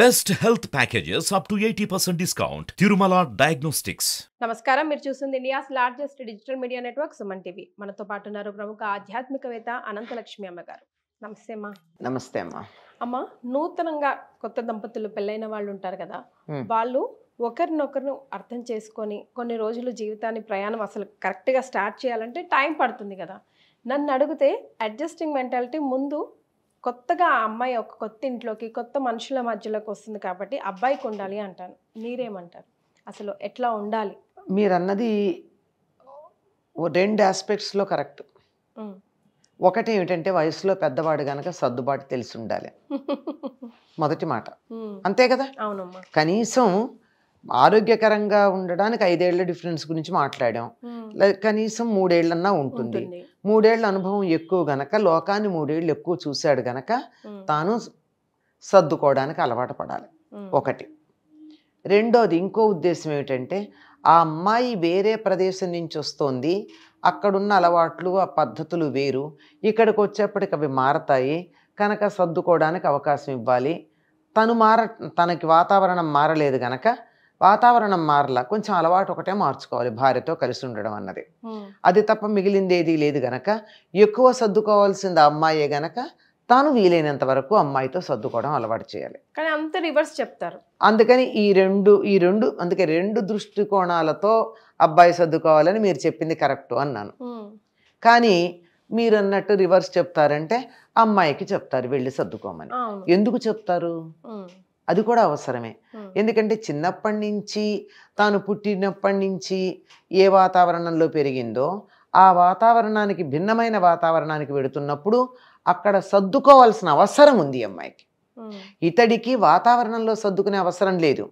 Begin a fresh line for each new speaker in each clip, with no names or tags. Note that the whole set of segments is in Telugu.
Best health packages up to eighty percent discount Tirumala diagnostics
నమస్కారం మీరు చూస్తుంది India's largest digital media network Suman TV మనతో పాటు ఉన్నారు ప్రముఖ ఆధ్యాత్మికవేత్త అనంతలక్ష్మి అమ్మ గారు నమస్తే అమ్మా నమస్తే అమ్మా అమ్మ నూతనంగా కొత్త దంపతులు పెళ్ళైన వాళ్ళు ఉంటారు కదా వాళ్ళు ఒకరినొకరు అర్థం చేసుకొని కొన్ని రోజులు జీవితాన్ని ప్రయాణం అసలు కరెక్ట్గా స్టార్ట్ చేయాలంటే టైం పడుతుంది కదా నన్ను అడిగితే అడ్జస్టింగ్ మెంటాలిటీ ముందు కొత్తగా ఆ అమ్మాయి ఒక కొత్త ఇంట్లోకి కొత్త మనుషుల మధ్యలోకి వస్తుంది కాబట్టి అబ్బాయికి ఉండాలి అంటాను మీరేమంటారు అసలు ఎట్లా ఉండాలి
మీరన్నది రెండు ఆస్పెక్ట్స్లో కరెక్ట్ ఒకటి ఏమిటంటే వయసులో పెద్దవాడు కనుక సర్దుబాటు తెలిసి ఉండాలి మొదటి మాట అంతే కదా అవునమ్మా కనీసం ఆరోగ్యకరంగా ఉండడానికి ఐదేళ్ల డిఫరెన్స్ గురించి మాట్లాడాం కనీసం మూడేళ్ళన్నా ఉంటుంది మూడేళ్ల అనుభవం ఎక్కువ గనక లోకాన్ని మూడేళ్ళు ఎక్కువ చూశాడు గనక తాను సర్దుకోవడానికి అలవాటు పడాలి ఒకటి రెండోది ఇంకో ఉద్దేశం ఏమిటంటే ఆ అమ్మాయి వేరే ప్రదేశం నుంచి వస్తోంది అక్కడున్న అలవాట్లు ఆ పద్ధతులు వేరు ఇక్కడికి వచ్చేప్పటికి అవి మారతాయి కనుక సర్దుకోవడానికి అవకాశం ఇవ్వాలి తను మార తనకి వాతావరణం మారలేదు గనక వాతావరణం మారలా కొంచెం అలవాటు ఒకటే మార్చుకోవాలి భార్యతో కలిసి ఉండడం అన్నది అది తప్ప మిగిలిందేది లేదు గనక ఎక్కువ సర్దుకోవాల్సింది అమ్మాయే గనక తాను వీలైనంత వరకు అమ్మాయితో సర్దుకోవడం అలవాటు చేయాలి
కానీ అంత రివర్స్ చెప్తారు
అందుకని ఈ రెండు ఈ రెండు అందుకే రెండు దృష్టికోణాలతో అబ్బాయి సర్దుకోవాలని మీరు చెప్పింది కరెక్ట్ అన్నాను కానీ మీరు అన్నట్టు రివర్స్ చెప్తారంటే అమ్మాయికి చెప్తారు వెళ్ళి సర్దుకోమని ఎందుకు చెప్తారు అది కూడా అవసరమే ఎందుకంటే చిన్నప్పటి నుంచి తాను పుట్టినప్పటి నుంచి ఏ వాతావరణంలో పెరిగిందో ఆ వాతావరణానికి భిన్నమైన వాతావరణానికి వెడుతున్నప్పుడు అక్కడ సర్దుకోవాల్సిన అవసరం ఉంది అమ్మాయికి ఇతడికి వాతావరణంలో సర్దుకునే అవసరం లేదు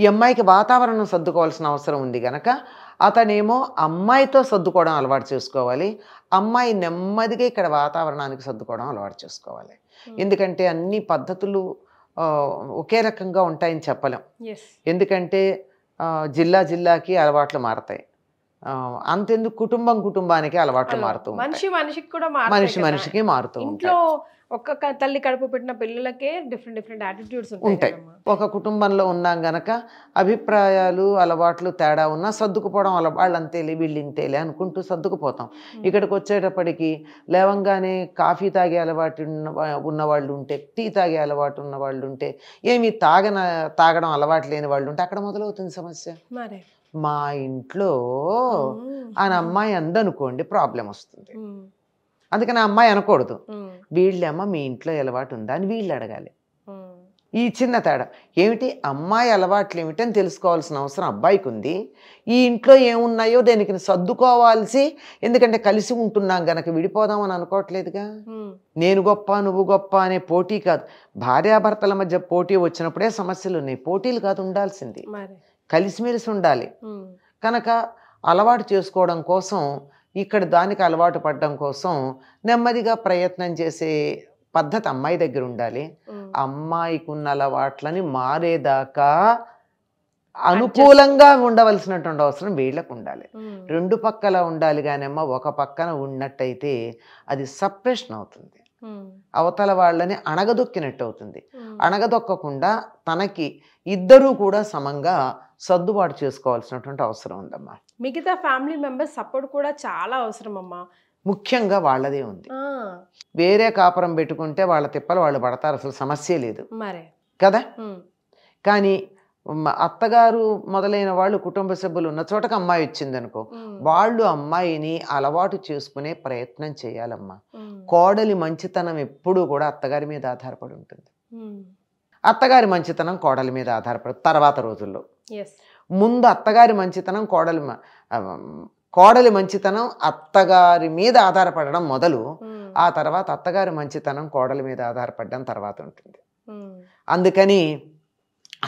ఈ అమ్మాయికి వాతావరణం సర్దుకోవాల్సిన అవసరం ఉంది గనక అతనేమో అమ్మాయితో సర్దుకోవడం అలవాటు చేసుకోవాలి అమ్మాయి నెమ్మదిగా ఇక్కడ వాతావరణానికి సర్దుకోవడం అలవాటు చేసుకోవాలి ఎందుకంటే అన్ని పద్ధతులు ఒకే రకంగా ఉంటాయని చెప్పలేం ఎందుకంటే జిల్లా జిల్లాకి అలవాట్లు మారతాయి అంతెందుకు కుటుంబం కుటుంబానికి అలవాట్లు మారుతూ మనిషి
మనిషికి కూడా మనిషి మనిషికి
మారుతూ ఇంట్లో
ఒక్క తల్లి కడుపు పెట్టిన పిల్లలకే డిఫరెంట్ డిఫరెంట్ యాటిట్యూడ్స్ ఉంటాయి
ఒక కుటుంబంలో ఉన్నాం గనక అభిప్రాయాలు అలవాట్లు తేడా ఉన్నా సర్దుకుపోవడం అలా వాళ్ళు అంతేలే వీళ్ళు ఇంతేలే అనుకుంటూ సర్దుకుపోతాం ఇక్కడికి వచ్చేటప్పటికి లేవంగానే కాఫీ తాగే అలవాటు ఉన్న వాళ్ళు ఉంటే టీ తాగే అలవాటు ఉన్న వాళ్ళు ఉంటే ఏమి తాగన తాగడం అలవాటు లేని వాళ్ళు ఉంటే అక్కడ మొదలవుతుంది సమస్య మా ఇంట్లో అని అమ్మాయి అందనుకోండి ప్రాబ్లం వస్తుంది అందుకని ఆ అమ్మాయి అనకూడదు వీళ్ళేమో మీ ఇంట్లో అలవాటు ఉందా అని వీళ్ళు అడగాలి ఈ చిన్న తేడా ఏమిటి అమ్మాయి అలవాట్లు ఏమిటని తెలుసుకోవాల్సిన అవసరం అబ్బాయికి ఉంది ఈ ఇంట్లో ఏమున్నాయో దానికి సర్దుకోవాల్సి ఎందుకంటే కలిసి ఉంటున్నాం గనక విడిపోదాం అని అనుకోవట్లేదుగా నేను గొప్ప నువ్వు గొప్ప అనే పోటీ కాదు భార్యాభర్తల మధ్య పోటీ వచ్చినప్పుడే సమస్యలు ఉన్నాయి పోటీలు కాదు ఉండాల్సింది కలిసిమెలిసి ఉండాలి కనుక అలవాటు చేసుకోవడం కోసం ఇక్కడ దానికి అలవాటు పడడం కోసం నెమ్మదిగా ప్రయత్నం చేసే పద్ధతి అమ్మాయి దగ్గర ఉండాలి అమ్మాయికి ఉన్న అలవాట్లని మారేదాకా అనుకూలంగా ఉండవలసినటువంటి అవసరం వీళ్ళకు ఉండాలి రెండు పక్కల ఉండాలి కానమ్మ ఒక పక్కన ఉన్నట్టయితే అది సప్రెషన్ అవుతుంది అవతల వాళ్ళని అణగదొక్కినట్టు అవుతుంది అణగదొక్కకుండా తనకి ఇద్దరూ కూడా సమంగా సర్దుబాటు చేసుకోవాల్సినటువంటి అవసరం ఉందమ్మా
మిగతా ఫ్యామిలీ మెంబర్స్ సపోర్ట్ కూడా చాలా అవసరం అమ్మా
ముఖ్యంగా వాళ్ళదే ఉంది వేరే కాపురం పెట్టుకుంటే వాళ్ళ తిప్పలు వాళ్ళు పడతారు అసలు సమస్య లేదు కదా కానీ అత్తగారు మొదలైన వాళ్ళు కుటుంబ సభ్యులు ఉన్న చోటకి అమ్మాయి వచ్చిందనుకో వాళ్ళు అమ్మాయిని అలవాటు చేసుకునే ప్రయత్నం చేయాలమ్మా కోడలి మంచితనం ఎప్పుడూ కూడా అత్తగారి మీద ఆధారపడి ఉంటుంది అత్తగారి మంచితనం కోడలి మీద ఆధారపడి తర్వాత రోజుల్లో ముందు అత్తగారి మంచితనం కోడలి కోడలి మంచితనం అత్తగారి మీద ఆధారపడడం మొదలు hmm. ఆ తర్వాత అత్తగారి మంచితనం కోడలి మీద ఆధారపడడం తర్వాత ఉంటుంది hmm. అందుకని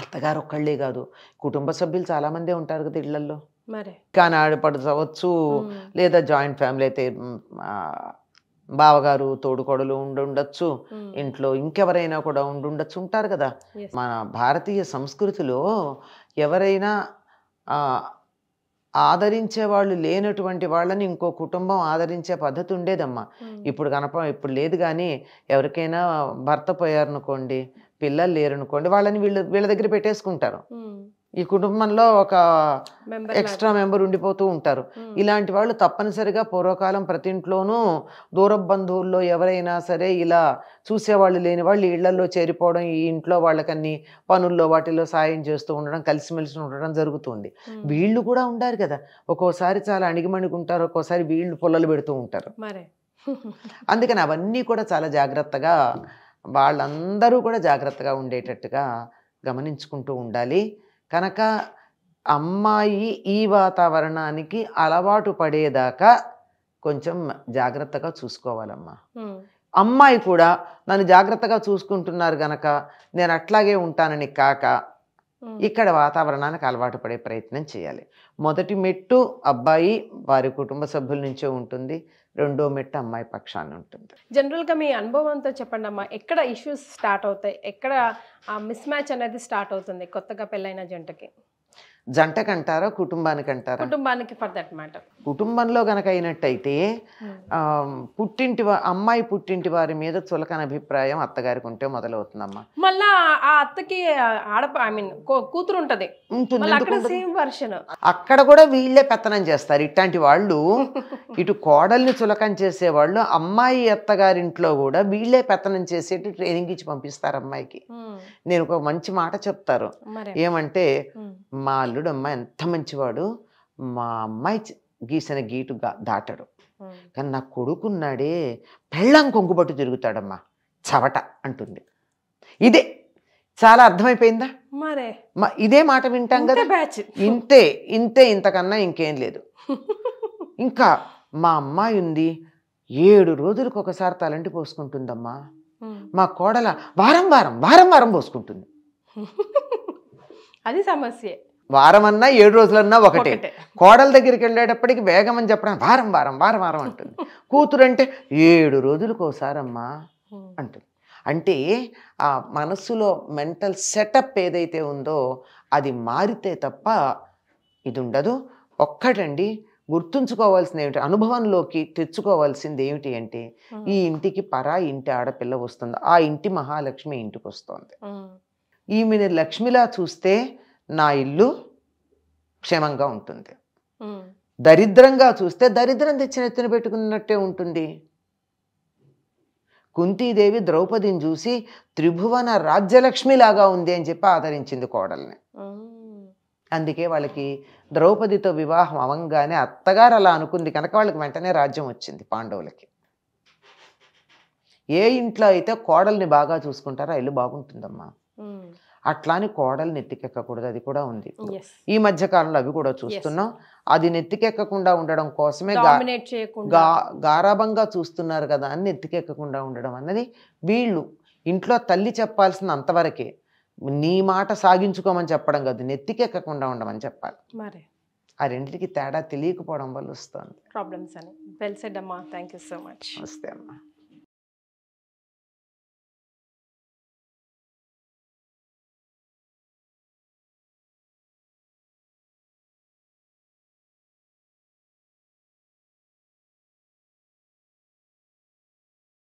అత్తగారు ఒక్కళ్ళే కాదు కుటుంబ సభ్యులు చాలామందే ఉంటారు కదా ఇళ్లల్లో కానీ ఆడపడవచ్చు hmm. లేదా జాయింట్ ఫ్యామిలీ అయితే బావగారు తోడుకోడలు ఉండుండొచ్చు ఇంట్లో ఇంకెవరైనా కూడా ఉండుండొచ్చు ఉంటారు కదా మన భారతీయ సంస్కృతిలో ఎవరైనా ఆదరించే వాళ్ళు లేనటువంటి వాళ్ళని ఇంకో కుటుంబం ఆదరించే పద్ధతి ఉండేదమ్మా ఇప్పుడు కనప ఇప్పుడు లేదు కానీ ఎవరికైనా భర్త పోయారనుకోండి పిల్లలు లేరనుకోండి వాళ్ళని వీళ్ళ వీళ్ళ దగ్గర పెట్టేసుకుంటారు ఈ కుటుంబంలో ఒక
ఎక్స్ట్రా మెంబర్
ఉండిపోతూ ఉంటారు hmm. ఇలాంటి వాళ్ళు తప్పనిసరిగా పూర్వకాలం ప్రతి ఇంట్లోనూ దూర బంధువుల్లో ఎవరైనా సరే ఇలా చూసేవాళ్ళు లేని వాళ్ళు ఇళ్లలో చేరిపోవడం ఈ ఇంట్లో వాళ్ళకన్ని పనుల్లో వాటిల్లో సాయం చేస్తూ ఉండడం కలిసిమెలిసి ఉండడం జరుగుతుంది hmm. వీళ్ళు కూడా ఉండారు కదా ఒక్కోసారి చాలా అణిగిమణిగుంటారు ఒక్కోసారి వీళ్ళు పొల్లలు పెడుతూ ఉంటారు అందుకని అవన్నీ కూడా చాలా జాగ్రత్తగా వాళ్ళందరూ కూడా జాగ్రత్తగా ఉండేటట్టుగా గమనించుకుంటూ ఉండాలి కనుక అమ్మాయి ఈ వాతావరణానికి అలవాటు పడేదాకా కొంచెం జాగ్రత్తగా చూసుకోవాలమ్మా అమ్మాయి కూడా నన్ను జాగ్రత్తగా చూసుకుంటున్నారు గనక నేను అట్లాగే ఉంటానని కాక ఇక్కడ వాతావరణానికి అలవాటు పడే ప్రయత్నం చేయాలి మొదటి మెట్టు అబ్బాయి వారి కుటుంబ సభ్యుల నుంచే ఉంటుంది రెండో మెట్టు అమ్మాయి పక్షాన్ని ఉంటుంది
జనరల్గా మీ అనుభవంతో చెప్పండి అమ్మా ఎక్కడ ఇష్యూస్ స్టార్ట్ అవుతాయి ఎక్కడ మిస్ మ్యాచ్ అనేది స్టార్ట్ అవుతుంది కొత్తగా పెళ్ళైన జంటకి
జంటకు అంటారా కుటుంబానికి అంటారా
కుటుంబానికి ఫర్ దట్ మ్యాటర్
కుటుంబంలో గనక అయినట్టయితే hmm. పుట్టింటి అమ్మాయి పుట్టింటి వారి మీద చులకన అభిప్రాయం అత్తగారికి ఉంటే మొదలవుతుందమ్మా
మళ్ళా ఆ అత్తకి ఆడప ఐ మీన్ కూతురు ఉంటది
అక్కడ కూడా వీళ్ళే పెత్తనం చేస్తారు ఇట్లాంటి వాళ్ళు ఇటు కోడల్ని చులకం చేసేవాళ్ళు అమ్మాయి అత్తగారింట్లో కూడా వీళ్ళే పెత్తనం చేసేటి ట్రైనింగ్ ఇచ్చి పంపిస్తారు అమ్మాయికి hmm. నేను ఒక మంచి మాట చెప్తారు ఏమంటే hmm. మా అల్లుడు అమ్మాయి ఎంత మంచివాడు మా అమ్మాయి గీసిన గీటు దాటడు కానీ నా కొడుకున్నాడే పెళ్ళం కొంగుబట్టు తిరుగుతాడమ్మా చవట అంటుంది ఇదే చాలా అర్థమైపోయిందా మరే ఇదే మాట వింటాం కదా ఇంతే ఇంతే ఇంతకన్నా ఇంకేం లేదు ఇంకా మా అమ్మాయి ఉంది ఏడు రోజులకు ఒకసారి తలంటి పోసుకుంటుందమ్మా మా కోడల వారం వారం వారం వారం పోసుకుంటుంది
అది సమస్యే
వారం అన్నా ఏడు రోజులన్నా ఒకటే కోడల దగ్గరికి వెళ్ళేటప్పటికి వేగం అని చెప్పడం వారం వారం వారం వారం అంటుంది కూతురు అంటే ఏడు రోజులకు ఒకసారమ్మా అంటుంది అంటే ఆ మనస్సులో మెంటల్ సెటప్ ఏదైతే ఉందో అది మారితే తప్ప ఇది ఉండదు ఒక్కటండి గుర్తుంచుకోవాల్సింది ఏమిటి అనుభవంలోకి తెచ్చుకోవాల్సింది ఏమిటి అంటే ఈ ఇంటికి పరా ఇంటి ఆడపిల్ల వస్తుంది ఆ ఇంటి మహాలక్ష్మి ఇంటికి వస్తుంది ఈమెని లక్ష్మిలా చూస్తే నా ఇల్లు క్షేమంగా ఉంటుంది దరిద్రంగా చూస్తే దరిద్రం తెచ్చిన ఎత్తున పెట్టుకున్నట్టే ఉంటుంది కుంతీదేవి ద్రౌపదిని చూసి త్రిభువన రాజ్యలక్ష్మిలాగా ఉంది అని చెప్పి ఆదరించింది కోడల్ని అందుకే వాళ్ళకి ద్రౌపదితో వివాహం అవంగానే అత్తగారు అలా అనుకుంది కనుక వాళ్ళకి వెంటనే రాజ్యం వచ్చింది పాండవులకి ఏ ఇంట్లో అయితే కోడల్ని బాగా చూసుకుంటారో ఇల్లు బాగుంటుందమ్మా అట్లా అని కోడలు నెత్తికెక్కకూడదు అది కూడా ఉంది ఈ మధ్య కాలంలో అవి కూడా చూస్తున్నాం అది నెత్తికెక్కకుండా ఉండడం కోసమే గారాభంగా చూస్తున్నారు కదా అని నెత్తికెక్కకుండా ఉండడం అన్నది వీళ్ళు ఇంట్లో తల్లి చెప్పాల్సిన అంతవరకే నీ మాట సాగించుకోమని చెప్పడం కాదు నెత్తికెక్కకుండా ఉండమని చెప్పాలి మరి ఆ రెండింటికి తేడా తెలియకపోవడం వల్ల వస్తుంది
ప్రాబ్లమ్స్ అని అమ్మా థ్యాంక్ యూ సో మచ్
వస్తే అమ్మా